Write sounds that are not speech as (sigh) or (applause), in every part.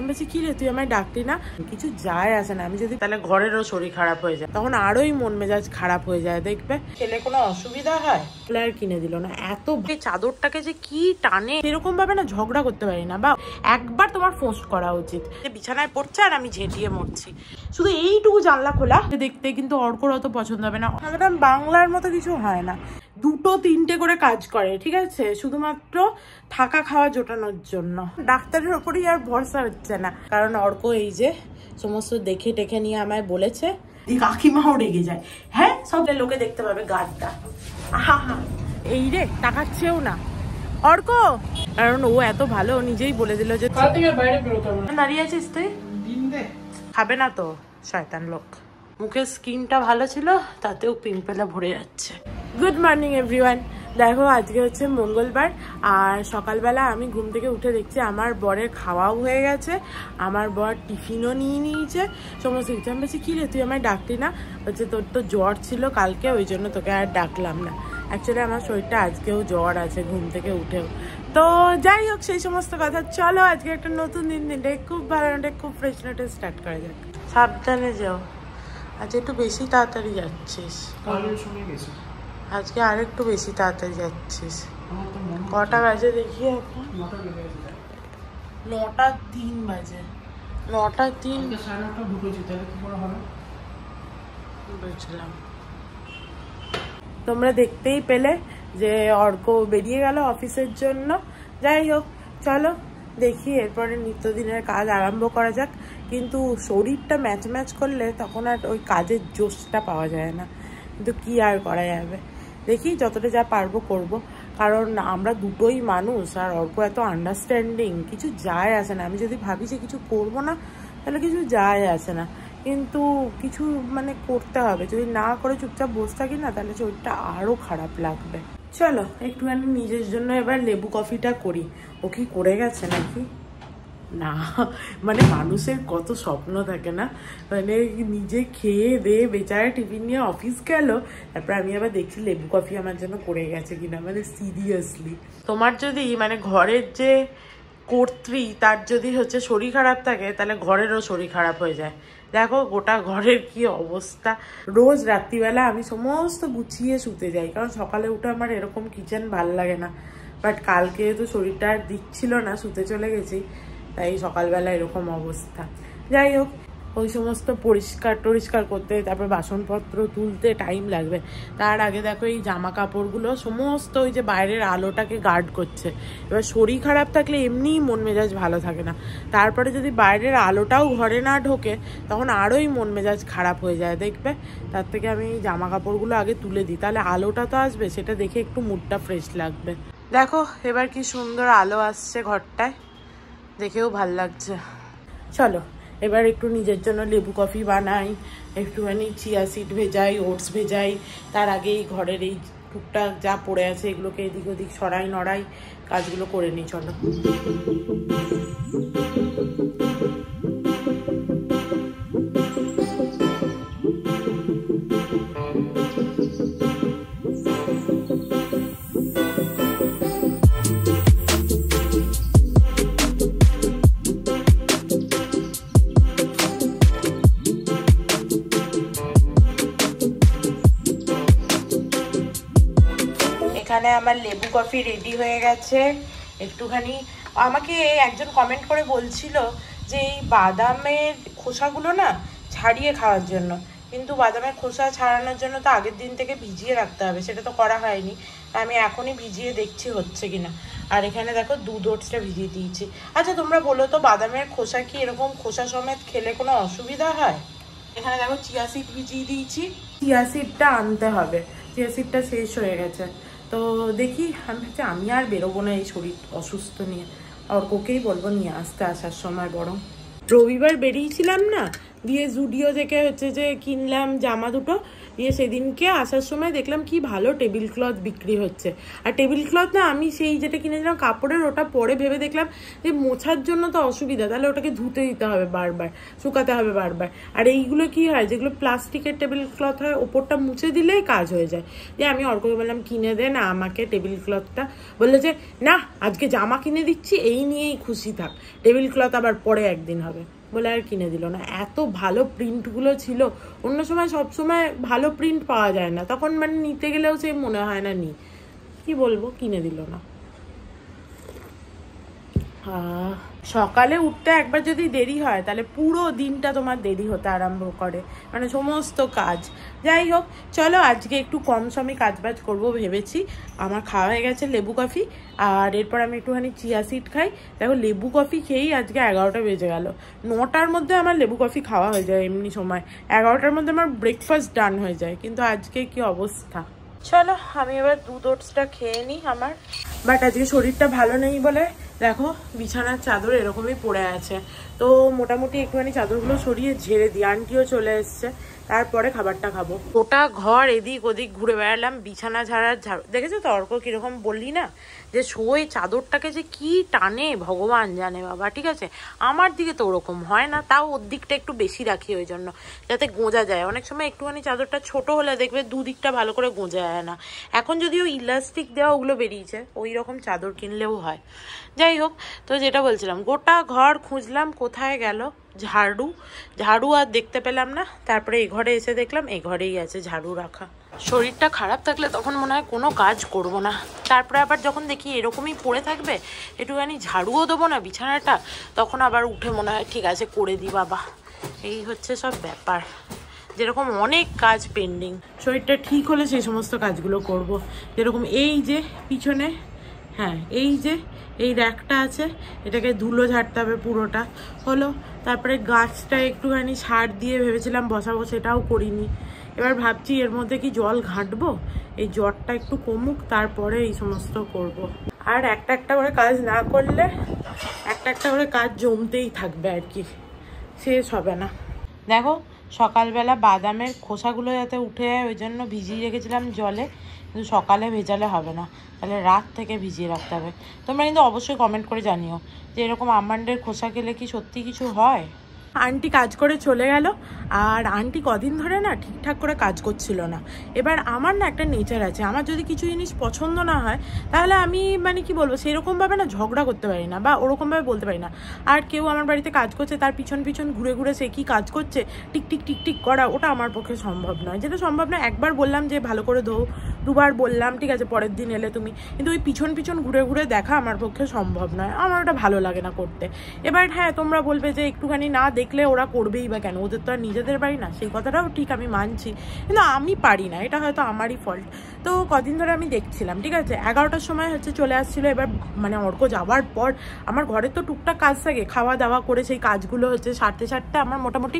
আমি কি রে তুই আমায় ডাকলি না কিছু আসে না আমি যদি তাহলে ঘরেরও শরীর খারাপ হয়ে যায় তখন আরোই মন মেজাজ খারাপ হয়ে যায় দেখবে কোনো অসুবিধা হয় প্লেয়ার কিনে দিল না এত চাদরটাকে যে কি টানে না ঝগড়া করতে পারি না বা একবার তোমার ফোস্ট করা উচিত বিছানায় পড়ছে আর আমি ঝেঁটিয়ে মরছি শুধু এইটুকু জানলা খোলা দেখতে কিন্তু অর্কর অত পছন্দ হবে না বাংলার মতো কিছু হয় না দুটো তিনটে করে কাজ করে ঠিক আছে শুধুমাত্র থাকা খাওয়া জোটানোর জন্য ডাক্তারের ওপরেই আর ভরসা হচ্ছে না কারণ অর্ক এই যে সমস্ত দেখে টেখে নিয়ে আমায় বলেছে কাকিমাও রেগে যায় হ্যাঁ সব লোকে দেখতে পাবে গাড়টা হা হা এই রে টাকাচ্ছেও না অর্ক কারণ ও এত ভালো নিজেই বলে দিল যে দাঁড়িয়ে আছিস তুই খাবে না তো শয়তান লোক মুখের স্কিনটা ভালো ছিল তাতেও পিম্পলে ভরে যাচ্ছে গুড মর্নিং এভরিওয়ান দেখো আজকে হচ্ছে মঙ্গলবার আর সকালবেলা আমি ঘুম থেকে উঠে দেখছি আমার বরের খাওয়াও হয়ে গেছে আমার বর টিফিনও নিয়ে নিয়েছে সমস্ত কিছু আমি বলছি কী রে তুই আমায় ডাকলি না হচ্ছে তোর তো জ্বর ছিল কালকে ওই জন্য তোকে আর ডাকলাম না অ্যাকচুয়ালি আমার শরীরটা আজকেও জ্বর আছে ঘুম থেকে উঠেও তো যাই হোক সেই সমস্ত কথা চলো আজকে একটা নতুন দিন দিনটাই খুব ভালো খুব ফ্রেশ নোটে স্টার্ট করা যাক সাবধানে যাও আজ একটু বেশি তাড়াতাড়ি যাচ্ছিস আজকে আর একটু বেশি তাড়াতাড়ি যাচ্ছিস কটা বাজে দেখি এখন নটা তিন বাজে নটা তিন বুঝলাম তোমরা দেখতেই পেলে যে অর্ক বেরিয়ে গেল অফিসের জন্য যাই হোক চলো দেখি এরপরে নিত্যদিনের কাজ আরম্ভ করা যাক কিন্তু শরীরটা ম্যাচ ম্যাচ করলে তখন আর ওই কাজের জোশটা পাওয়া যায় না কিন্তু কি আর করা যাবে দেখি যতটা যা পারবো করব কারণ আমরা দুটোই মানুষ আর অল্প এত আন্ডারস্ট্যান্ডিং কিছু যায় আসে না আমি যদি ভাবি যে কিছু করব না তাহলে কিছু যায় আসে না কিন্তু কিছু মানে করতে হবে যদি না করে চুপচাপ বসে থাকি না তাহলে শরীরটা আরও খারাপ লাগবে চলো একটুখানি নিজের জন্য এবার লেবু কফিটা করি ও কি করে গেছে নাকি না মানে মানুষের কত স্বপ্ন থাকে না মানে নিজে খেয়ে দেয়ে বেচারা টিফিন নিয়ে অফিস গেল তারপরে আমি আবার দেখছি লেবু কফি আমার জন্য করে গেছে কিনা মানে সিরিয়াসলি তোমার যদি মানে ঘরের যে কর্ত্রী তার যদি হচ্ছে শরীর খারাপ থাকে তাহলে ঘরেরও শরীর খারাপ হয়ে যায় দেখো গোটা ঘরের কি অবস্থা রোজ রাত্রিবেলা আমি সমস্ত গুছিয়ে শুতে যাই কারণ সকালে উঠে আমার এরকম কিচেন ভাল লাগে না বাট কালকে তো শরীরটা আর দিচ্ছিল না শুতে চলে গেছি তাই সকালবেলা এরকম অবস্থা যাই হোক ওই সমস্ত পরিষ্কার টরিষ্কার করতে তারপর বাসনপত্র তুলতে টাইম লাগবে তার আগে দেখো এই জামা কাপড়গুলো সমস্ত ওই যে বাইরের আলোটাকে গার্ড করছে এবার শরীর খারাপ থাকলে এমনিই মন মেজাজ ভালো থাকে না তারপরে যদি বাইরের আলোটাও ঘরে না ঢোকে তখন আরোই মন মেজাজ খারাপ হয়ে যায় দেখবে তার থেকে আমি এই জামা কাপড়গুলো আগে তুলে দিই তাহলে আলোটা তো আসবে সেটা দেখে একটু মুডটা ফ্রেশ লাগবে দেখো এবার কি সুন্দর আলো আসছে ঘরটায় দেখেও ভাল লাগছে চলো এবার একটু নিজের জন্য লেবু কফি বানাই একটুখানি চিয়া সিড ভেজাই ওটস ভেজাই তার আগেই ঘরের এই টুকটাক যা পড়ে আছে এগুলোকে এদিক ওদিক সরাই নড়াই কাজগুলো করে নিই চলো আমার লেবু কফি রেডি হয়ে গেছে একটুখানি আমাকে একজন কমেন্ট করে বলছিল যে এই বাদামের খোসাগুলো না ছাড়িয়ে খাওয়ার জন্য কিন্তু বাদামের খোসা ছাড়ানোর জন্য তো আগের দিন থেকে ভিজিয়ে রাখতে হবে সেটা তো করা হয়নি আমি এখনই ভিজিয়ে দেখছি হচ্ছে কিনা আর এখানে দেখো দুধ ওটসটা ভিজিয়ে দিয়েছি আচ্ছা তোমরা বলো তো বাদামের খোসা কি এরকম খোসা সমেত খেলে কোনো অসুবিধা হয় এখানে দেখো চিয়া সিড ভিজিয়ে দিয়েছি চিয়া সিডটা আনতে হবে চিয়া সিডটা শেষ হয়ে গেছে তো দেখি আমি ভাবছি আমি আর বেরোবো না এই শরীর অসুস্থ নিয়ে অর্ককেই বলবো নিয়ে আসতে আসার সময় বরং রবিবার বেরিয়েছিলাম না দিয়ে জুডিও থেকে হচ্ছে যে কিনলাম জামা দুটো দিয়ে সেদিনকে আসার সময় দেখলাম কি ভালো টেবিল ক্লথ বিক্রি হচ্ছে আর টেবিল ক্লথ না আমি সেই যেটা কিনেছিলাম কাপড়ের ওটা পরে ভেবে দেখলাম যে মোছার জন্য তো অসুবিধা তাহলে ওটাকে ধুতে দিতে হবে বারবার শুকাতে হবে বারবার আর এইগুলো কি হয় যেগুলো প্লাস্টিকের টেবিল ক্লথ হয় ওপরটা মুছে দিলেই কাজ হয়ে যায় দিয়ে আমি অর্ককে বললাম কিনে দে না আমাকে টেবিল ক্লথটা বললো যে না আজকে জামা কিনে দিচ্ছি এই নিয়েই খুশি থাক টেবিল ক্লথ আবার পরে একদিন হবে বলে আর কিনে দিল না এত ভালো প্রিন্টগুলো ছিল অন্য সময় সবসময় ভালো প্রিন্ট পাওয়া যায় না তখন মানে নিতে গেলেও সে মনে হয় না নি কি বলবো কিনে দিল না হ্যাঁ। সকালে উঠতে একবার যদি দেরি হয় তাহলে পুরো দিনটা তোমার দেরি হতে আরম্ভ করে মানে সমস্ত কাজ যাই হোক চলো আজকে একটু কম কাজ কাজবাজ করব ভেবেছি আমার খাওয়া হয়ে গেছে লেবু কফি আর এরপর আমি একটুখানি চিয়া সিড খাই দেখো লেবু কফি খেয়েই আজকে এগারোটা বেজে গেল নটার মধ্যে আমার লেবু কফি খাওয়া হয়ে যায় এমনি সময় এগারোটার মধ্যে আমার ব্রেকফাস্ট ডান হয়ে যায় কিন্তু আজকে কি অবস্থা চলো আমি এবার দুধ ওটসটা খেয়ে নিই আমার বাট আজকে শরীরটা ভালো নেই বলে দেখো বিছানার চাদর এরকমই পড়ে আছে তো মোটামুটি একটুখানি চাদরগুলো সরিয়ে ঝেড়ে দিই আনটিও চলে এসছে তারপরে খাবারটা খাবো গোটা ঘর এদিক ওদিক ঘুরে বেড়ালাম বিছানা ঝাড়া ঝাড় দেখেছো তো অর্ক কিরকম বললি না যে শোয় চাদরটাকে যে কি টানে ভগবান জানে বাবা ঠিক আছে আমার দিকে তো ওরকম হয় না তাও ওর দিকটা একটু বেশি রাখি ওই জন্য যাতে গোঁজা যায় অনেক সময় একটুখানি চাদরটা ছোট হলে দেখবে দুদিকটা ভালো করে গোঁজা যায় না এখন যদিও ইলাস্টিক দেওয়া ওগুলো বেরিয়েছে ওই রকম চাদর কিনলেও হয় যাই হোক তো যেটা বলছিলাম গোটা ঘর খুঁজলাম কোথায় গেল ঝাড়ু ঝাড়ু আর দেখতে পেলাম না তারপরে এই ঘরে এসে দেখলাম এই ঘরেই আছে ঝাড়ু রাখা শরীরটা খারাপ থাকলে তখন মনে হয় কোনো কাজ করব না তারপরে আবার যখন দেখি এরকমই পড়ে থাকবে একটুখানি ঝাড়ুও দেবো না বিছানাটা তখন আবার উঠে মনে হয় ঠিক আছে করে দিই বাবা এই হচ্ছে সব ব্যাপার যেরকম অনেক কাজ পেন্ডিং শরীরটা ঠিক হলে সেই সমস্ত কাজগুলো করব। যেরকম এই যে পিছনে হ্যাঁ এই যে এই র্যাকটা আছে এটাকে ধুলো ঝাড়তে হবে পুরোটা হলো তারপরে গাছটা একটুখানি সার দিয়ে ভেবেছিলাম বসাবো সেটাও করিনি এবার ভাবছি এর মধ্যে কি জল ঘাঁটবো এই জ্বরটা একটু কমুক তারপরে এই সমস্ত করব। আর একটা একটা করে কাজ না করলে একটা একটা করে কাজ জমতেই থাকবে আর কি শেষ হবে না দেখো সকালবেলা বাদামের খোসাগুলো যাতে উঠে যায় ওই জন্য ভিজিয়ে রেখেছিলাম জলে কিন্তু সকালে ভেজালে হবে না তাহলে রাত থেকে ভিজিয়ে রাখতে হবে তোমরা কিন্তু অবশ্যই কমেন্ট করে জানিও যে এরকম আমন্ডের খোসা খেলে কি সত্যি কিছু হয় আন্টি কাজ করে চলে গেল আর আন্টি কদিন ধরে না ঠিকঠাক করে কাজ করছিল না এবার আমার না একটা নেচার আছে আমার যদি কিছু জিনিস পছন্দ না হয় তাহলে আমি মানে কি বলবো সেরকমভাবে না ঝগড়া করতে পারি না বা ওরকমভাবে বলতে পারি না আর কেউ আমার বাড়িতে কাজ করছে তার পিছন পিছন ঘুরে ঘুরে সে কী কাজ করছে টিকটিক টিকটিক করা ওটা আমার পক্ষে সম্ভব নয় যেটা সম্ভব নয় একবার বললাম যে ভালো করে ধো দুবার বললাম ঠিক আছে পরের দিন এলে তুমি কিন্তু ওই পিছন পিছন ঘুরে ঘুরে দেখা আমার পক্ষে সম্ভব নয় আমার ওটা ভালো লাগে না করতে এবার হ্যাঁ তোমরা বলবে যে একটুখানি না দেখ দেখলে ওরা করবেই বা কেন ওদের তো আর নিজেদের বাড়ি না সেই কথাটাও ঠিক আমি মানছি কিন্তু আমি পারি না এটা হয়তো আমারই ফল্ট তো কদিন ধরে আমি দেখছিলাম ঠিক আছে এগারোটার সময় হচ্ছে চলে আসছিলো এবার মানে অর্ক যাওয়ার পর আমার ঘরে তো টুকটাক কাজ থাকে খাওয়া দাওয়া করে সেই কাজগুলো হচ্ছে সারতে সারতে আমার মোটামুটি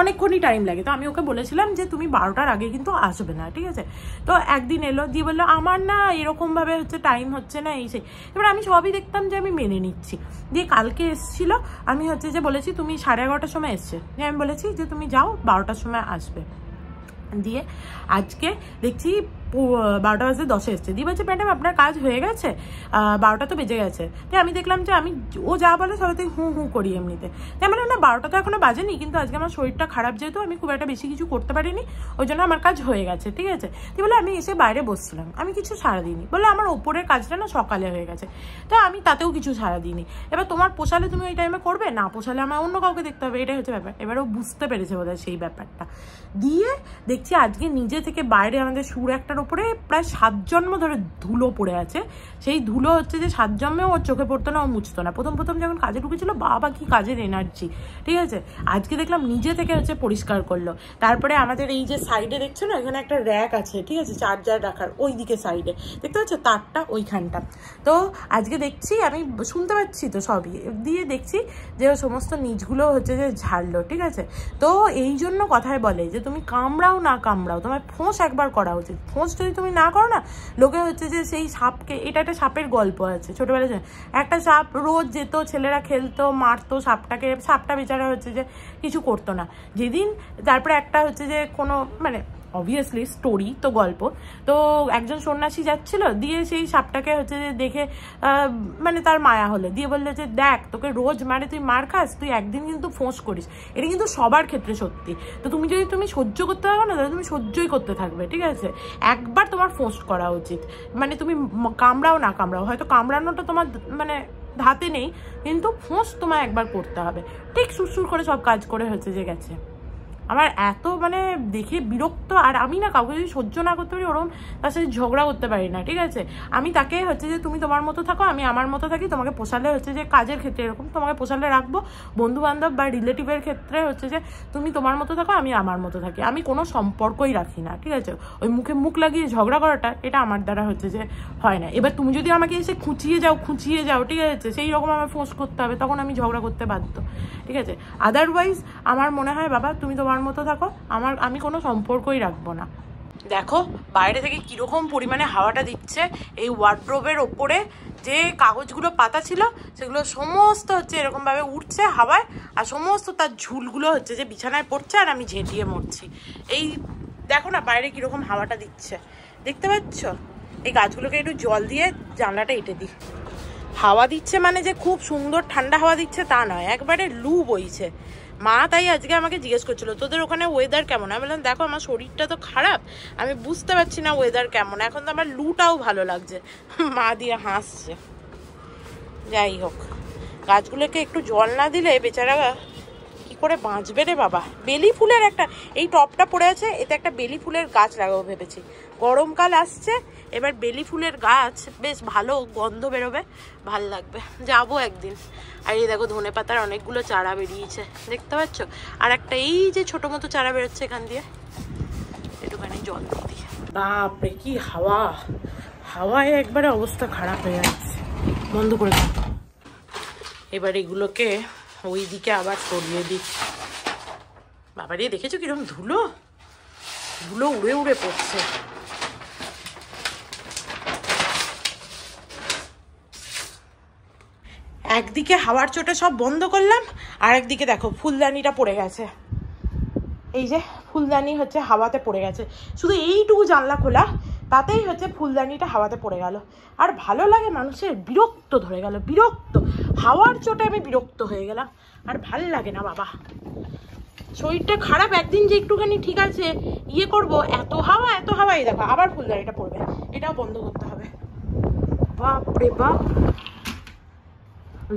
অনেকক্ষণই টাইম লাগে তো আমি ওকে বলেছিলাম যে তুমি বারোটার আগে কিন্তু আসবে না ঠিক আছে তো একদিন এলো দিয়ে বললো আমার না এরকমভাবে হচ্ছে টাইম হচ্ছে না এই সেই এবার আমি সবই দেখতাম যে আমি মেনে নিচ্ছি দিয়ে কালকে এসছিল আমি হচ্ছে যে বলেছি তুমি সাড়ে এগারোটার সময় এসছে দিয়ে আমি বলেছি যে তুমি যাও বারোটার সময় আসবে দিয়ে আজকে দেখছি বারোটা বাজতে দশে এসছে দিয়ে বলছে ম্যাডাম আপনার কাজ হয়ে গেছে বারোটা তো বেজে গেছে তাই আমি দেখলাম যে আমি ও যা বলে সবাই হুঁ হুঁ করি এমনিতে তাই মানে না বারোটা তো এখনও বাজেনি কিন্তু আজকে আমার শরীরটা খারাপ যেহেতু আমি খুব একটা বেশি কিছু করতে পারিনি ওই জন্য আমার কাজ হয়ে গেছে ঠিক আছে তুই বলে আমি এসে বাইরে বসছিলাম আমি কিছু সারা দিইনি বলে আমার ওপরের কাজটা না সকালে হয়ে গেছে তো আমি তাতেও কিছু সারা দিইনি এবার তোমার পোষালে তুমি ওই টাইমে করবে না পোষালে আমার অন্য কাউকে দেখতে হবে এটাই হচ্ছে ব্যাপার এবার ও বুঝতে পেরেছে বোধহয় সেই ব্যাপারটা দিয়ে দেখছি আজকে নিজে থেকে বাইরে আমাদের সুর একটার ওপরে প্রায় সাত জন্ম ধরে ধুলো পড়ে আছে সেই ধুলো হচ্ছে যে সাত জন্মেও ওর চোখে পড়তো না ও মুছতো না প্রথম প্রথম যখন কাজে ঢুকেছিল বাবা কি কাজের এনার্জি ঠিক আছে আজকে দেখলাম নিজে থেকে হচ্ছে পরিষ্কার করলো তারপরে আমাদের এই যে সাইডে দেখছো না এখানে একটা র্যাক আছে ঠিক আছে চার্জার রাখার ওই দিকে সাইডে দেখতে পাচ্ছ তারটা ওইখানটা তো আজকে দেখছি আমি শুনতে পাচ্ছি তো সবই দিয়ে দেখছি যে সমস্ত নিজগুলো হচ্ছে যে ঝাড়লো ঠিক আছে তো এই জন্য কথায় বলে যে তুমি কামড়াও না কামড়াও তোমার ফোঁস একবার করা উচিত ফোঁস রোজ যদি তুমি না করো না লোকে হচ্ছে যে সেই সাপকে এটা একটা সাপের গল্প আছে ছোটোবেলায় একটা সাপ রোজ যেত ছেলেরা খেলতো মারতো সাপটাকে সাপটা বেচারা হচ্ছে যে কিছু করতো না যেদিন তারপরে একটা হচ্ছে যে কোনো মানে অবভিয়াসলি স্টোরি তো গল্প তো একজন সন্ন্যাসী যাচ্ছিল দিয়ে সেই সাপটাকে হচ্ছে যে দেখে মানে তার মায়া হলে দিয়ে বললে যে দেখ তোকে রোজ মারে তুই মার খাস তুই একদিন কিন্তু ফোঁস করিস এটা কিন্তু সবার ক্ষেত্রে সত্যি তো তুমি যদি তুমি সহ্য করতে পারো না তাহলে তুমি সহ্যই করতে থাকবে ঠিক আছে একবার তোমার ফোঁস করা উচিত মানে তুমি কামড়াও না কামড়াও হয়তো কামড়ানোটা তোমার মানে ধাতে নেই কিন্তু ফোঁস তোমায় একবার করতে হবে ঠিক সুরসুর করে সব কাজ করে হচ্ছে যে গেছে আমার এত মানে দেখে বিরক্ত আর আমি না কাউকে যদি সহ্য না করতে পারি ওরকম তার সাথে ঝগড়া করতে পারি না ঠিক আছে আমি তাকে হচ্ছে যে তুমি তোমার মতো থাকো আমি আমার মতো থাকি তোমাকে পোষালে হচ্ছে যে কাজের ক্ষেত্রে এরকম তোমাকে পোষালে রাখবো বন্ধু বান্ধব বা রিলেটিভের ক্ষেত্রে হচ্ছে যে তুমি তোমার মতো থাকো আমি আমার মতো থাকি আমি কোনো সম্পর্কই রাখি না ঠিক আছে ওই মুখে মুখ লাগিয়ে ঝগড়া করাটা এটা আমার দ্বারা হচ্ছে যে হয় না এবার তুমি যদি আমাকে এসে খুঁচিয়ে যাও খুঁচিয়ে যাও ঠিক আছে সেই রকম আমার ফোর্স করতে হবে তখন আমি ঝগড়া করতে বাধ্য ঠিক আছে আদারওয়াইজ আমার মনে হয় বাবা তুমি তোমার আমার মতো থাকো আমার আমি কোনো সম্পর্কই রাখবো না দেখো বাইরে থেকে কীরকম পরিমাণে হাওয়াটা দিচ্ছে এই ওয়ার্ড্রোবের ওপরে যে কাগজগুলো পাতা ছিল সেগুলো সমস্ত হচ্ছে এরকমভাবে উঠছে হাওয়ায় আর সমস্ত তার ঝুলগুলো হচ্ছে যে বিছানায় পড়ছে আর আমি ঝেঁটিয়ে মরছি এই দেখো না বাইরে কীরকম হাওয়াটা দিচ্ছে দেখতে পাচ্ছ এই গাছগুলোকে একটু জল দিয়ে জানলাটা এঁটে দিই হাওয়া দিচ্ছে মানে যে খুব সুন্দর ঠান্ডা হাওয়া দিচ্ছে তা নয় একবারে লু বইছে মা তাই আজকে আমাকে জিজ্ঞেস করছিল তোদের ওখানে ওয়েদার কেমন আমি বললাম দেখো আমার শরীরটা তো খারাপ আমি বুঝতে পারছি না ওয়েদার কেমন এখন তো আমার লুটাও ভালো লাগছে মা দিয়ে হাসছে যাই হোক গাছগুলোকে একটু জল না দিলে বেচারা করে বাঁচবে রে বাবা বেলি ফুলের একটা এই টপটা পড়ে আছে এতে একটা বেলি ফুলের গাছ লাগাবো ভেবেছি গরমকাল আসছে এবার বেলি ফুলের গাছ বেশ ভালো গন্ধ বেরোবে ভাল লাগবে যাব একদিন আর এই দেখো ধনে পাতার অনেকগুলো চারা বেরিয়েছে দেখতে পাচ্ছ আর একটা এই যে ছোট মতো চারা বেরোচ্ছে এখান দিয়ে একটুখানি জল দিয়ে বাপরে কি হাওয়া হাওয়ায় একবারে অবস্থা খারাপ হয়ে যাচ্ছে বন্ধ করে এবার এগুলোকে ওই দিকে আবার সরিয়ে দিচ্ছি রে দেখেছো কিরকম ধুলো ধুলো উড়ে উড়ে পড়ছে একদিকে হাওয়ার চোটে সব বন্ধ করলাম আর একদিকে দেখো ফুলদানিটা পড়ে গেছে এই যে ফুলদানি হচ্ছে হাওয়াতে পড়ে গেছে শুধু এইটুকু জানলা খোলা তাতেই হচ্ছে ফুলদানিটা হাওয়াতে পড়ে গেল আর ভালো লাগে মানুষের বিরক্ত ধরে গেল বিরক্ত হাওয়ার চোটে আমি বিরক্ত হয়ে গেলাম আর ভাল লাগে না বাবা শরীরটা খারাপ একদিন যে একটুখানি ঠিক আছে ইয়ে করব এত হাওয়া এত হাওয়াই দেখো আবার ফুলদারিটা পড়বে এটাও বন্ধ করতে হবে বাপরে বাপ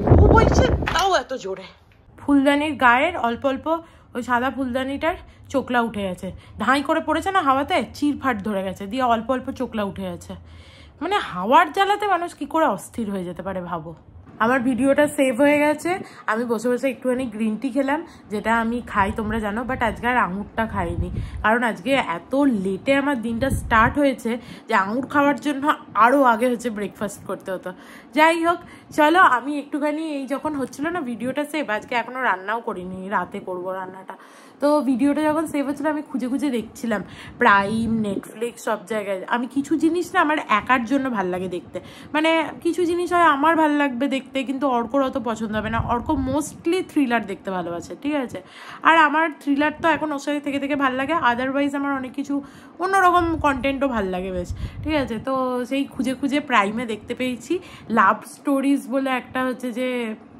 লু বলছে তাও এত জোরে ফুলদানির গায়ের অল্প অল্প ওই সাদা ফুলদানিটার চোখলা উঠে গেছে ধাঁই করে পড়েছে না হাওয়াতে চিরফাট ধরে গেছে দিয়ে অল্প অল্প চোকলা উঠে গেছে মানে হাওয়ার জ্বালাতে মানুষ কি করে অস্থির হয়ে যেতে পারে ভাবো আমার ভিডিওটা সেভ হয়ে গেছে আমি বসে বসে একটুখানি গ্রিন টি খেলাম যেটা আমি খাই তোমরা জানো বাট আজকে আর আঙুরটা খাইনি কারণ আজকে এত লেটে আমার দিনটা স্টার্ট হয়েছে যে আঙুর খাওয়ার জন্য আরও আগে হচ্ছে ব্রেকফাস্ট করতে হতো যাই হোক চলো আমি একটুখানি এই যখন হচ্ছিলো না ভিডিওটা সেভ আজকে এখনও রান্নাও করিনি রাতে করবো রান্নাটা তো ভিডিওটা যখন সেভ হচ্ছিল আমি খুঁজে খুঁজে দেখছিলাম প্রাইম নেটফ্লিক্স সব জায়গায় আমি কিছু জিনিস না আমার একার জন্য ভাল লাগে দেখতে মানে কিছু জিনিস হয় আমার ভাল লাগবে দেখতে কিন্তু অর্কর অত পছন্দ হবে না অর্ক মোস্টলি থ্রিলার দেখতে ভালোবাসে ঠিক আছে আর আমার থ্রিলার তো এখন ওর সাথে থেকে থেকে ভাল লাগে আদারওয়াইজ আমার অনেক কিছু অন্যরকম কন্টেন্টও ভাল লাগে বেশ ঠিক আছে তো সেই খুঁজে খুঁজে প্রাইমে দেখতে পেয়েছি লাভ স্টোরিজ বলে একটা হচ্ছে যে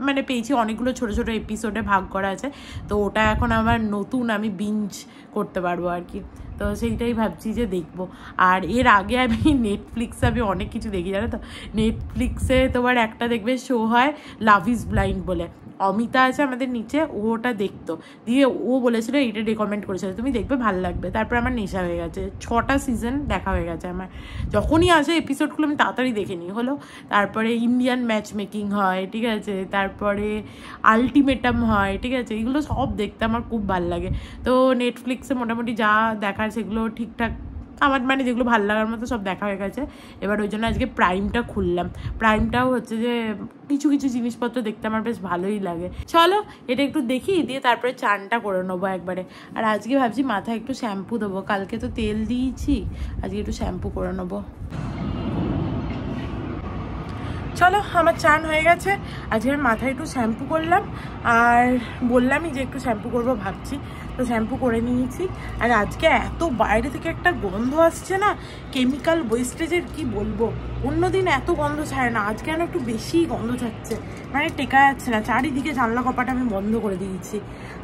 মানে পেয়েছি অনেকগুলো ছোট ছোট এপিসোডে ভাগ করা আছে তো ওটা এখন আমার নতুন আমি বিঞ্জ করতে পারবো আর কি তো সেইটাই ভাবছি যে দেখবো আর এর আগে আমি নেটফ্লিক্সে আমি অনেক কিছু দেখি জানো তো নেটফ্লিক্সে তোমার একটা দেখবে শো হয় লাভ ইজ ব্লাইন্ড বলে অমিতা আছে আমাদের নিচে ও ওটা দেখতো দিয়ে ও বলেছিল এইটা রেকমেন্ড করেছিল তুমি দেখবে ভালো লাগবে তারপর আমার নেশা হয়ে গেছে ছটা সিজন দেখা হয়ে গেছে আমার যখনই আসে এপিসোডগুলো আমি তাড়াতাড়ি দেখে নিই হলো তারপরে ইন্ডিয়ান ম্যাচ মেকিং হয় ঠিক আছে তারপরে আলটিমেটাম হয় ঠিক আছে এগুলো সব দেখতে আমার খুব ভালো লাগে তো নেটফ্লিক্সে মোটামুটি যা দেখার সেগুলো ঠিকঠাক আমার মানে যেগুলো ভালো লাগার মতো সব দেখা হয়ে গেছে এবার ওই জন্য আজকে প্রাইমটা খুললাম প্রাইমটাও হচ্ছে যে কিছু কিছু জিনিসপত্র দেখতে আমার বেশ ভালোই লাগে চলো এটা একটু দেখি দিয়ে তারপরে চানটা করে নেবো একবারে আর আজকে ভাবছি মাথায় একটু শ্যাম্পু দেবো কালকে তো তেল দিয়েছি আজকে একটু শ্যাম্পু করে নেবো চলো আমার চান হয়ে গেছে আজকে মাথায় একটু শ্যাম্পু করলাম আর বললামই যে একটু শ্যাম্পু করবো ভাবছি তো শ্যাম্পু করে নিয়েছি আর আজকে এত বাইরে থেকে একটা গন্ধ আসছে না কেমিক্যাল ওয়েস্টেজের কি বলবো অন্যদিন এত গন্ধ ছাড়ে না আজকে যেন একটু বেশিই গন্ধ ছাড়ছে মানে টেকা যাচ্ছে না চারিদিকে জানলা কপাটা আমি বন্ধ করে দিয়েছি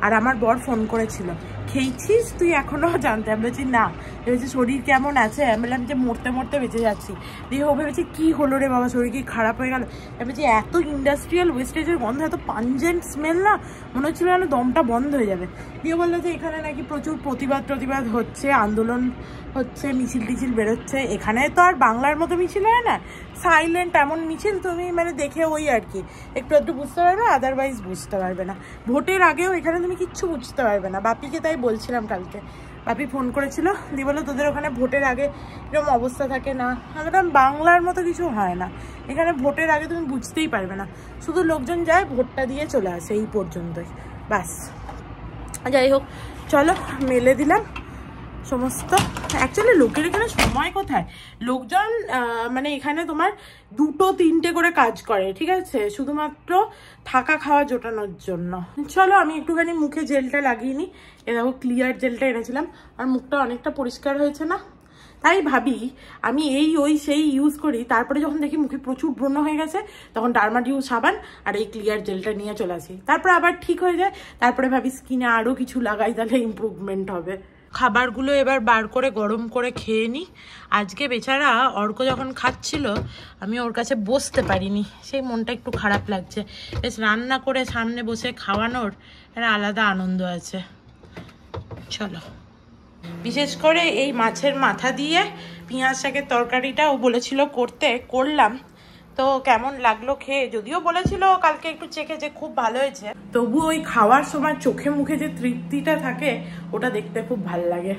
আর আমার বর ফোন করেছিল খেয়েছিস তুই এখনও (laughs) জানতে আমি বলছি না ভেবেছি শরীর কেমন আছে আমি বললাম যে মরতে মরতে বেঁচে যাচ্ছি দিয়ে ও ভেবেছি কী হলো রে বাবা শরীর কি খারাপ হয়ে গেল আমি এত ইন্ডাস্ট্রিয়াল ওয়েস্টেজের গন্ধ এত পাঞ্জেন্ট স্মেল না মনে হচ্ছিল যেন দমটা বন্ধ হয়ে যাবে দিয়ে বললো যে এখানে নাকি প্রচুর প্রতিবাদ প্রতিবাদ হচ্ছে আন্দোলন হচ্ছে মিছিল টিছিল বেরোচ্ছে এখানে তো আর বাংলার মতো মিছিল হয় না সাইলেন্ট এমন মিছিল তুমি মানে দেখে ওই আর কি একটু একটু বুঝতে পারবে আদারওয়াইজ বুঝতে পারবে না ভোটের আগেও এখানে তুমি কিচ্ছু বুঝতে পারবে না বাপিকে তাই বলছিলাম কালকে বাপি ফোন করেছিল দিয়ে বললো তোদের ওখানে ভোটের আগে এরকম অবস্থা থাকে না একদম বাংলার মতো কিছু হয় না এখানে ভোটের আগে তুমি বুঝতেই পারবে না শুধু লোকজন যায় ভোটটা দিয়ে চলে আসে এই পর্যন্তই ব্যাস যাই হোক চলো মেলে দিলাম সমস্ত অ্যাকচুয়ালি লোকের এখানে সময় কোথায় লোকজন মানে এখানে তোমার দুটো তিনটে করে কাজ করে ঠিক আছে শুধুমাত্র থাকা খাওয়া জোটানোর জন্য চলো আমি একটুখানি মুখে জেলটা লাগিয়ে নিই এ দেখো ক্লিয়ার জেলটা এনেছিলাম আর মুখটা অনেকটা পরিষ্কার হয়েছে না তাই ভাবি আমি এই ওই সেই ইউজ করি তারপরে যখন দেখি মুখে প্রচুর ব্রণ হয়ে গেছে তখন ডার্মাডিউ সাবান আর এই ক্লিয়ার জেলটা নিয়ে চলে আসি তারপরে আবার ঠিক হয়ে যায় তারপরে ভাবি স্কিনে আরও কিছু লাগাই তাহলে ইম্প্রুভমেন্ট হবে খাবারগুলো এবার বার করে গরম করে খেয়ে নিই আজকে বেচারা অর্ক যখন খাচ্ছিল আমি ওর কাছে বসতে পারিনি সেই মনটা একটু খারাপ লাগছে বেশ রান্না করে সামনে বসে খাওয়ানোর একটা আলাদা আনন্দ আছে চলো বিশেষ করে এই মাছের মাথা দিয়ে পেঁয়াজ শাকের তরকারিটা ও বলেছিল করতে করলাম তো কেমন লাগলো খেয়ে যদিও বলেছিল কালকে একটু চেখে যে খুব ভালো হয়েছে তবু ওই খাওয়ার সময় চোখে মুখে যে তৃপ্তিটা থাকে ওটা দেখতে খুব ভাল লাগে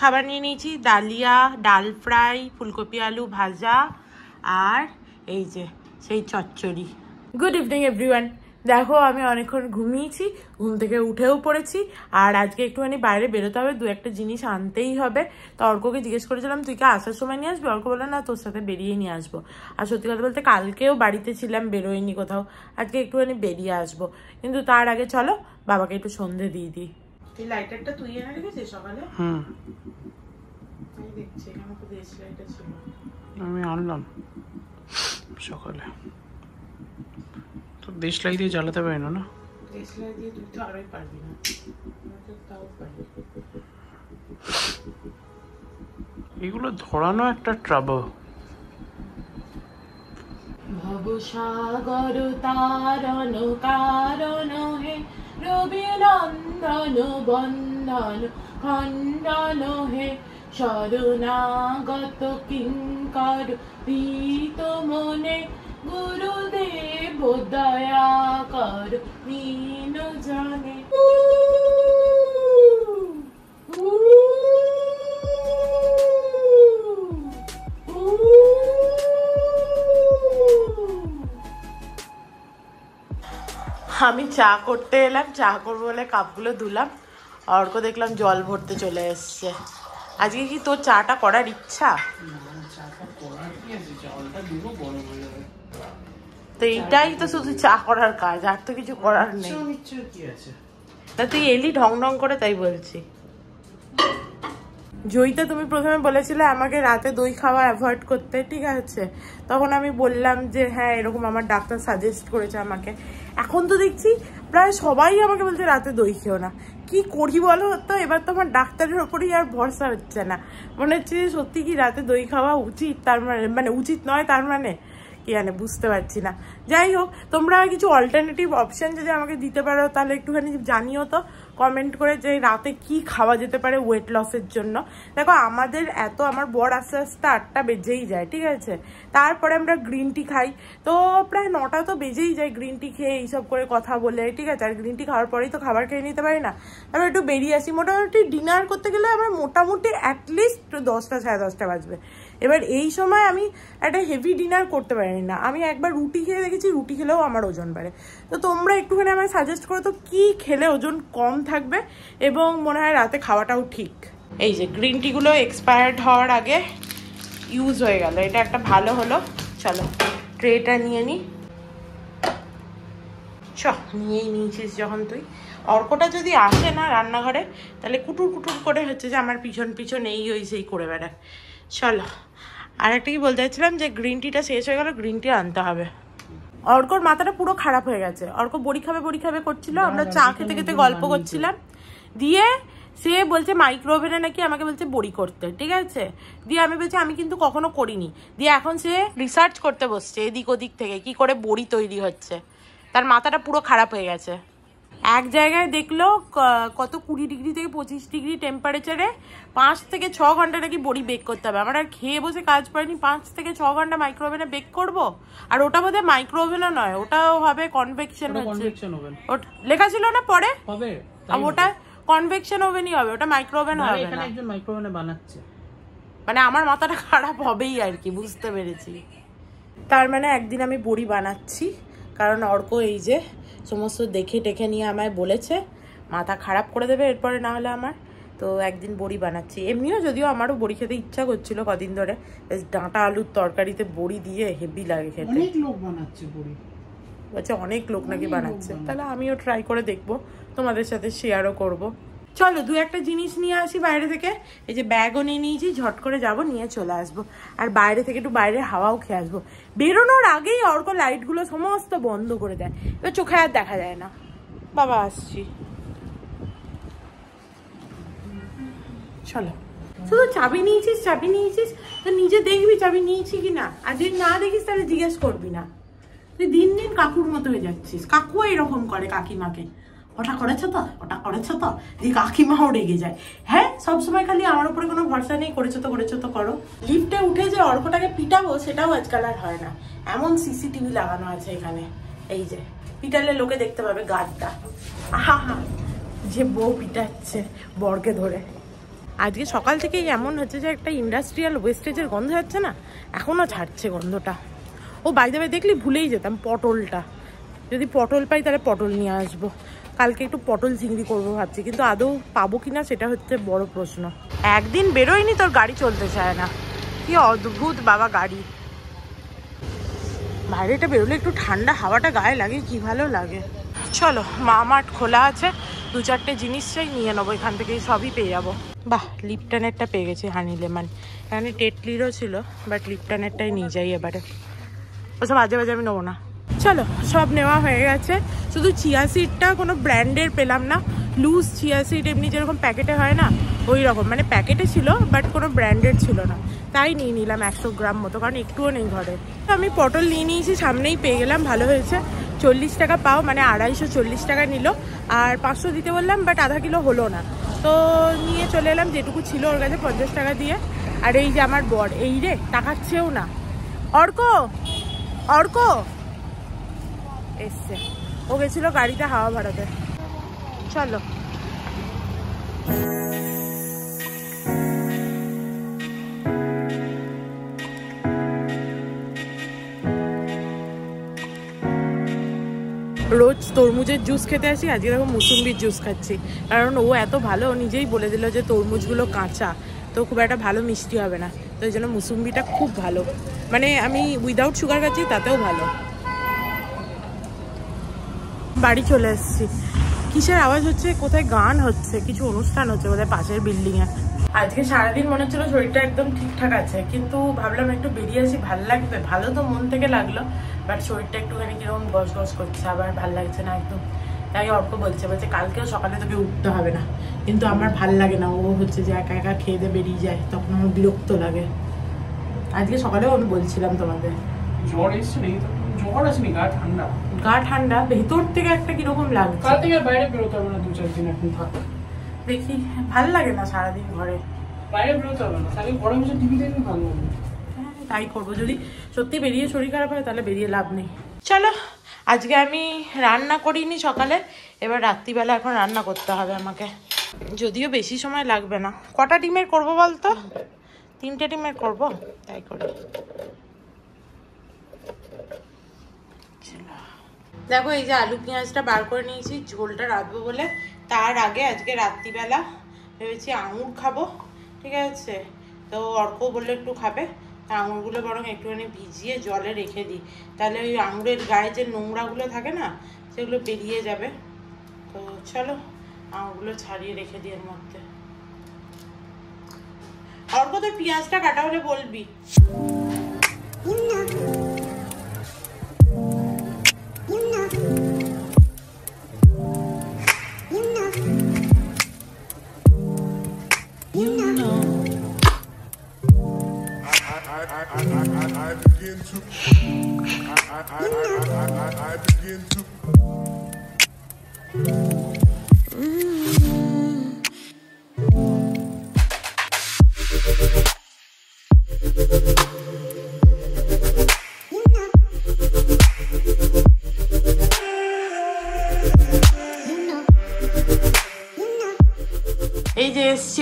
খাবার নিয়ে নিয়েছি ডালিয়া ডাল ফ্রাই ফুলকপি আলু ভাজা আর এই যে সেই চচ্চড়ি গুড ইভিনিং এভরিওয়ান দেখো আমি অনেকক্ষণ ঘুমিয়েছি ঘুম থেকে উঠেও পড়েছি আর আজকে একটুখানি বাইরে বেরোতে হবে দু একটা জিনিস আনতেই হবে তো অর্ককে জিজ্ঞেস করেছিলাম তুই কি আসার সময় নিয়ে আসবি অর্ক বলে না তোর সাথে বেরিয়ে নিয়ে আসবো আর সত্যি কথা বলতে কালকেও বাড়িতে ছিলাম বেরোয়নি কোথাও আজকে একটুখানি বেরিয়ে আসবো কিন্তু তার আগে চলো বাবাকে একটু সন্ধে দিয়ে দিই তুই দেখছি আমি আনলাম সকালে দেশলাই দিয়ে জ্বালাতে পারি না এগুলো ধরানো একটা ট্রাবল ভবসাগর তারণ কারণ হে রবি নন্দন বন্দন খণ্ডন হে শরণাগত কিঙ্কর প্রীত মনে গুরুদেব দয়া কর জানে আমি চা করতে এলাম চা করবো বলে কাপগুলো ধুলাম অর্ক দেখলাম জল ভরতে চলে এসছে আজকে কি তোর চাটা করার ইচ্ছা জলটা তো এইটাই তো শুধু চা করার কাজ আর তো কিছু করার নেই তা তুই এলি ঢং ঢং করে তাই বলছি জয়িতা তুমি প্রথমে বলেছিলে আমাকে রাতে দই খাওয়া অ্যাভয়েড করতে ঠিক আছে তখন আমি বললাম যে হ্যাঁ এরকম আমার ডাক্তার সাজেস্ট করেছে আমাকে এখন তো দেখছি প্রায় সবাই আমাকে বলছে রাতে দই খেও না কি করি বলো তো এবার তো আমার ডাক্তারের ওপরেই আর ভরসা হচ্ছে না মনে হচ্ছে সত্যি কি রাতে দই খাওয়া উচিত তার মানে মানে উচিত নয় তার মানে কি মানে বুঝতে পারছি না যাই হোক তোমরা কিছু অল্টারনেটিভ অপশান যদি আমাকে দিতে পারো তাহলে একটুখানি জানিও তো কমেন্ট করে যে রাতে কি খাওয়া যেতে পারে ওয়েট লসের জন্য দেখো আমাদের এত আমার বর আস্তে আস্তে আটটা বেজেই যায় ঠিক আছে তারপরে আমরা গ্রিন টি খাই তো প্রায় নটা তো বেজেই যায় গ্রিন টি খেয়ে এইসব করে কথা বলে ঠিক আছে আর গ্রিন টি খাওয়ার পরেই তো খাবার খেয়ে নিতে পারি না তারপর একটু বেরিয়ে আসি মোটামুটি ডিনার করতে গেলে আমার মোটামুটি অ্যাটলিস্ট দশটা সাড়ে দশটা বাজবে এবার এই সময় আমি একটা হেভি ডিনার করতে পারি না আমি একবার রুটি খেয়ে দেখেছি রুটি খেলেও আমার ওজন বাড়ে তো তোমরা একটুখানি আমায় সাজেস্ট করো তো কী খেলে ওজন কম থাকবে এবং মনে হয় রাতে খাওয়াটাও ঠিক এই যে গ্রিন টিগুলো এক্সপায়ার্ড হওয়ার আগে ইউজ হয়ে গেল এটা একটা ভালো হলো চলো ট্রেটা নিয়ে নিই চ নিয়েই নিয়েছিস যখন তুই অর্কটা যদি আসে না রান্নাঘরে তাহলে কুটুর কুটুর করে হচ্ছে যে আমার পিছন পিছন এই ওই সেই করে বেড়ায় চলো আর একটা কি বলতে চাইছিলাম যে গ্রিন টিটা শেষ হয়ে গেল গ্রিন টি আনতে হবে অর্কর মাথাটা পুরো খারাপ হয়ে গেছে অর্ক বড়ি খাবে বড়ি খাবে করছিল আমরা চা খেতে খেতে গল্প করছিলাম দিয়ে সে বলছে ওভেনে নাকি আমাকে বলছে বড়ি করতে ঠিক আছে দিয়ে আমি বলছি আমি কিন্তু কখনো করিনি দিয়ে এখন সে রিসার্চ করতে বসছে এদিক ওদিক থেকে কি করে বড়ি তৈরি হচ্ছে তার মাথাটা পুরো খারাপ হয়ে গেছে এক জায়গায় দেখলো কত কুড়ি ডিগ্রি থেকে পঁচিশ ডিগ্রি টেম্পারেচারে পাঁচ থেকে ছ ঘন্টা নাকি বড়ি বেক করতে হবে আমার আর খেয়ে বসে কাজ পাইনি পাঁচ থেকে ছ ঘন্টা মাইক্রো ওভেনে বেক করবো আর ওটা বোধহয় মাইক্রো ওভেনও নয় ওটাও হবে কনভেকশন লেখা ছিল না পরে ওটা কনভেকশন ওভেনই হবে ওটা মাইক্রো ওভেন হবে না বানাচ্ছে মানে আমার মাথাটা খারাপ হবেই আর কি বুঝতে পেরেছি তার মানে একদিন আমি বড়ি বানাচ্ছি কারণ অর্ক এই যে সমস্ত দেখে টেখে নিয়ে আমায় বলেছে মাথা খারাপ করে দেবে এরপরে না হলে আমার তো একদিন বড়ি বানাচ্ছি এমনিও যদিও আমারও বড়ি খেতে ইচ্ছা করছিল কদিন ধরে ডাঁটা আলুর তরকারিতে বড়ি দিয়ে হেভি লাগে খেতে অনেক লোক বানাচ্ছে বড়ি বলছে অনেক লোক নাকি বানাচ্ছে তাহলে আমিও ট্রাই করে দেখব তোমাদের সাথে শেয়ারও করবো চলো দু একটা জিনিস নিয়ে আসি বাইরে থেকে এই যে ব্যাগও নিয়ে নিয়েছি ঝট করে যাব নিয়ে চলে আসব। আর বাইরে থেকে একটু বাইরের হাওয়াও খেয়ে আসবো বেরোনোর আগেই অর্ক লাইটগুলো সমস্ত বন্ধ করে দেয় এবার চোখে আর দেখা যায় না বাবা আসছি চলো শুধু চাবি নিয়েছিস চাবি নিয়েছিস তো নিজে দেখবি চাবি নিয়েছি কি না আর যদি না দেখিস তাহলে জিজ্ঞেস করবি না তুই দিন দিন কাকুর মতো হয়ে যাচ্ছিস কাকুও এরকম করে কাকিমাকে ওটা করেছো তো ওটা করেছো তো যে কাকিমাও রেগে যায় হ্যাঁ সবসময় খালি আমার উপরে কোনো ভরসা নেই করেছো তো করেছো তো করো লিফটে উঠে যে অর্কটাকে পিটাবো সেটাও আজকাল আর হয় না এমন সিসিটিভি লাগানো আছে এখানে এই যে পিটালে লোকে দেখতে পাবে গাড়টা আহা হা যে বউ পিটাচ্ছে বরকে ধরে আজকে সকাল থেকেই এমন হচ্ছে যে একটা ইন্ডাস্ট্রিয়াল ওয়েস্টেজের গন্ধ যাচ্ছে না এখনও ছাড়ছে গন্ধটা ও বাইরে বাইরে দেখলি ভুলেই যেতাম পটলটা যদি পটল পাই তাহলে পটল নিয়ে আসবো কালকে একটু পটল চিংড়ি করবো ভাবছি কিন্তু আদৌ পাবো কিনা সেটা হচ্ছে বড় প্রশ্ন একদিন বেরোয়নি তোর গাড়ি চলতে চায় না কি অদ্ভুত বাবা গাড়ি বাইরেটা বেরোলে একটু ঠান্ডা হাওয়াটা গায়ে লাগে কি ভালো লাগে চলো মামাট খোলা আছে দু চারটে জিনিস চাই নিয়ে নেবো এখান থেকে সবই পেয়ে যাবো বাহ লিপটানেরটা পেয়ে গেছি হানি লেমান এখানে টেটলিরও ছিল বাট লিপটানেরটাই নিয়ে যাই এবারে ওসব আজে বাজে আমি নেবো না চলো সব নেওয়া হয়ে গেছে শুধু চিয়া সিডটা কোনো ব্র্যান্ডের পেলাম না লুজ চিয়া সিড এমনি যেরকম প্যাকেটে হয় না ওই রকম মানে প্যাকেটে ছিল বাট কোনো ব্র্যান্ডেড ছিল না তাই নিয়ে নিলাম একশো গ্রাম মতো কারণ একটুও নেই ঘরে তো আমি পটল নিয়ে নিয়েছি সামনেই পেয়ে গেলাম ভালো হয়েছে চল্লিশ টাকা পাও মানে আড়াইশো চল্লিশ টাকা নিল আর পাঁচশো দিতে বললাম বাট আধা কিলো হলো না তো নিয়ে চলে এলাম যেটুকু ছিল ওর কাছে পঞ্চাশ টাকা দিয়ে আর এই যে আমার বর এই রে টাকাচ্ছেও না অর্ক অর্ক এসছে ও গেছিল গাড়িতে হাওয়া ভাড়াতে চলো রোজ তরমুজের জুস খেতে আসি আজকে দেখো মুসুম্বির জুস খাচ্ছি কারণ ও এত ভালো নিজেই বলে দিল যে তরমুজগুলো কাঁচা তো খুব একটা ভালো মিষ্টি হবে না তো এই জন্য মুসুম্বিটা খুব ভালো মানে আমি উইদাউট সুগার খাচ্ছি তাতেও ভালো বাড়ি চলে এসেছি কিসের আওয়াজ হচ্ছে কোথায় গান হচ্ছে কিছু অনুষ্ঠান হচ্ছে কোথায় পাশের বিল্ডিংয়ে আজকে সারাদিন মনে হচ্ছিল শরীরটা একদম ঠিকঠাক আছে কিন্তু ভাবলাম একটু বেরিয়ে আসি ভালো লাগবে ভালো তো মন থেকে লাগলো বাট শরীরটা একটুখানি কিরকম গস গস করছে আবার ভাল লাগছে না একদম তাই অর্ক বলছে বলছে কালকেও সকালে তোকে উঠতে হবে না কিন্তু আমার ভাল লাগে না ও হচ্ছে যে একা একা খেয়ে দিয়ে বেরিয়ে যায় তখন আমার বিরক্ত লাগে আজকে সকালেও আমি বলছিলাম তোমাদের জ্বর এসছে গা ঠান্ডা ভেতর থেকে একটা থেকে বাইরে বেরোতে হবে না দেখি হ্যাঁ, লাগে না সারাদিন ঘরে বাইরে বেরোতে হবে না তাহলে হ্যাঁ, তাই করবো যদি সত্যি বেরিয়ে শরীর খারাপ হয় তাহলে বেরিয়ে লাভ নেই চলো আজকে আমি রান্না করিনি সকালে এবার রাত্রিবেলা এখন রান্না করতে হবে আমাকে যদিও বেশি সময় লাগবে না কটা ডিমের করবো বলতো তিনটে ডিমের করবো তাই করে দেখো এই যে আলু পেঁয়াজটা বার করে নিয়েছি ঝোলটা রাখবো বলে তার আগে আজকে রাত্রিবেলা ভেবেছি আঙুর খাবো ঠিক আছে তো অর্ক বললে একটু খাবে তা আঙুরগুলো বরং একটুখানি ভিজিয়ে জলে রেখে দিই তাহলে ওই আঙুরের গায়ে যে নোংরাগুলো থাকে না সেগুলো বেরিয়ে যাবে তো চলো আঙুরগুলো ছাড়িয়ে রেখে দিই এর মধ্যে অর্ক তোর পেঁয়াজটা কাটা হলে বলবি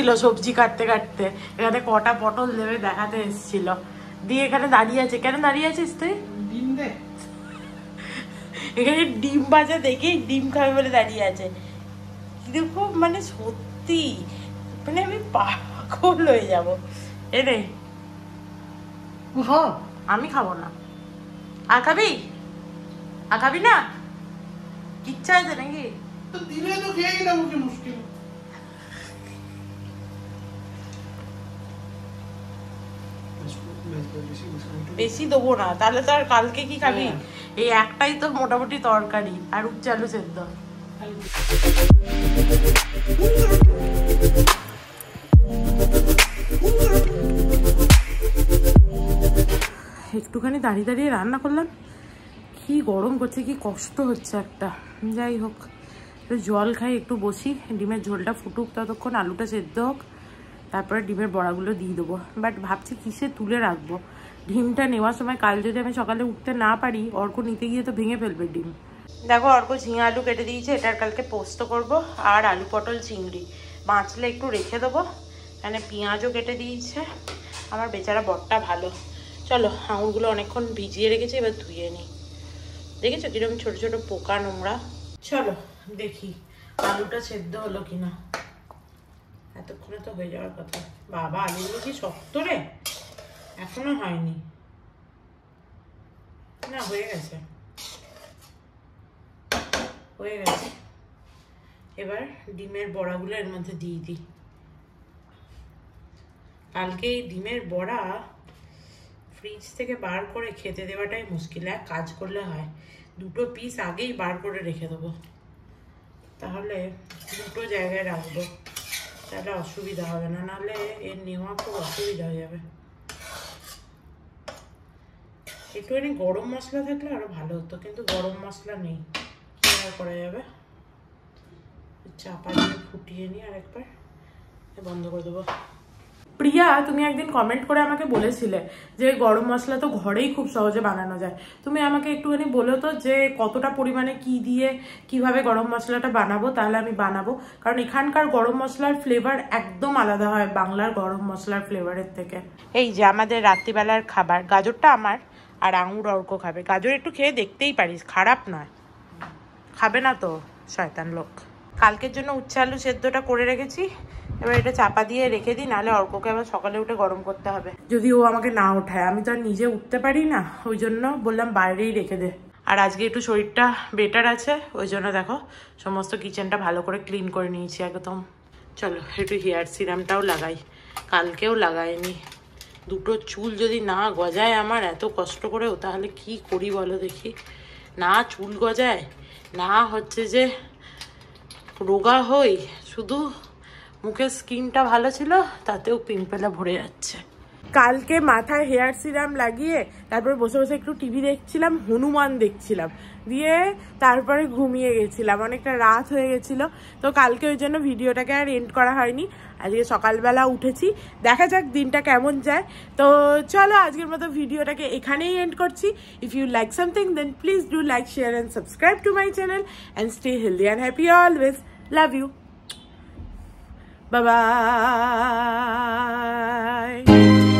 ছিল সবজি কাটতে কাটতে এখানে কটা পটল দেবে দেখাতে এসছিল দিয়ে এখানে দাঁড়িয়ে আছে কেন দাঁড়িয়ে আছিস তুই ডিম দে এখানে ডিম ভাজা দেখি ডিম খাবে বলে দাঁড়িয়ে আছে দেখো মানে সত্যি মানে আমি পাগল হয়ে যাব এ রে আমি খাবো না আর খাবি আর খাবি না ইচ্ছা আছে নাকি তো দিলে তো খেয়ে গেলাম কি মুশকিল বেশি দেবো না তাহলে তো আর কালকে কি খাবি হ্যাঁ। এই একটাই তো মোটামুটি তরকারি আর উচ্চে আলু সেদ্ধ একটুখানি দাঁড়িয়ে দাঁড়িয়ে রান্না করলাম কি গরম করছে কি কষ্ট হচ্ছে একটা যাই হোক জল খাই একটু বসি ডিমের ঝোলটা ফুটুক ততক্ষণ আলুটা সেদ্ধ হোক তারপরে ডিমের বড়াগুলো দিয়ে দেবো বাট ভাবছি কিসে তুলে রাখবো ডিমটা নেওয়ার সময় কাল যদি আমি সকালে উঠতে না পারি অর্ক নিতে গিয়ে তো ভেঙে ফেলবে ডিম দেখো অর্ক ঝিঙে আলু কেটে দিয়েছে এটার কালকে পোস্ত করব আর আলু পটল চিংড়ি বাঁচলে একটু রেখে দেবো এখানে পেঁয়াজও কেটে দিয়েছে আমার বেচারা বটটা ভালো চলো আঙুরগুলো অনেকক্ষণ ভিজিয়ে রেখেছে এবার ধুয়ে নিই দেখেছো কিরকম ছোট ছোট পোকা নোংরা চলো দেখি আলুটা সেদ্ধ হলো কিনা এতক্ষণে তো হয়ে যাওয়ার কথা বাবা আলুগুলো কি শক্ত রে এখনো হয়নি না হয়ে গেছে হয়ে গেছে এবার ডিমের বড়াগুলো এর মধ্যে দিয়ে দিই কালকে এই ডিমের বড়া ফ্রিজ থেকে বার করে খেতে দেওয়াটাই মুশকিল এক কাজ করলে হয় দুটো পিস আগেই বার করে রেখে দেবো তাহলে দুটো জায়গায় রাখবো তাহলে অসুবিধা হবে না নাহলে এর নেওয়া খুব অসুবিধা হয়ে যাবে একটুখানি গরম মশলা থাকলে আরও ভালো হতো কিন্তু গরম মশলা নেই করা যাবে চাপা দিয়ে ফুটিয়ে নিই আরেকবার বন্ধ করে দেবো প্রিয়া তুমি একদিন কমেন্ট করে আমাকে বলেছিলে যে গরম মশলা তো ঘরেই খুব সহজে বানানো যায় তুমি আমাকে একটুখানি বলো তো যে কতটা পরিমাণে কি দিয়ে কিভাবে গরম মশলাটা বানাবো তাহলে আমি বানাবো কারণ এখানকার গরম মশলার ফ্লেভার একদম আলাদা হয় বাংলার গরম মশলার ফ্লেভারের থেকে এই যে আমাদের রাত্রিবেলার খাবার গাজরটা আমার আর আঙুর অর্ক খাবে গাজর একটু খেয়ে দেখতেই পারিস খারাপ নয় খাবে না তো শয়তান লোক কালকের জন্য উচ্ছে আলু সেদ্ধটা করে রেখেছি এবার এটা চাপা দিয়ে রেখে দিই নাহলে অর্ককে আবার সকালে উঠে গরম করতে হবে যদি ও আমাকে না ওঠায় আমি তো আর নিজে উঠতে পারি না ওই জন্য বললাম বাইরেই রেখে দে আর আজকে একটু শরীরটা বেটার আছে ওই জন্য দেখো সমস্ত কিচেনটা ভালো করে ক্লিন করে নিয়েছি একদম চলো একটু হেয়ার সিরামটাও লাগাই কালকেও লাগাইনি দুটো চুল যদি না গজায় আমার এত কষ্ট করেও তাহলে কি করি বলো দেখি না চুল গজায় না হচ্ছে যে রোগা হই শুধু মুখের স্কিনটা ভালো ছিল তাতেও পিম্পেলা ভরে যাচ্ছে কালকে মাথায় হেয়ার সিরাম লাগিয়ে তারপরে বসে বসে একটু টিভি দেখছিলাম হনুমান দেখছিলাম দিয়ে তারপরে ঘুমিয়ে গেছিলাম অনেকটা রাত হয়ে গেছিলো তো কালকে ওই জন্য ভিডিওটাকে আর এন্ড করা হয়নি আজকে সকালবেলা উঠেছি দেখা যাক দিনটা কেমন যায় তো চলো আজকের মতো ভিডিওটাকে এখানেই এন্ড করছি if you like something then please do like share and subscribe to my channel and stay healthy and happy always love you Bye bye.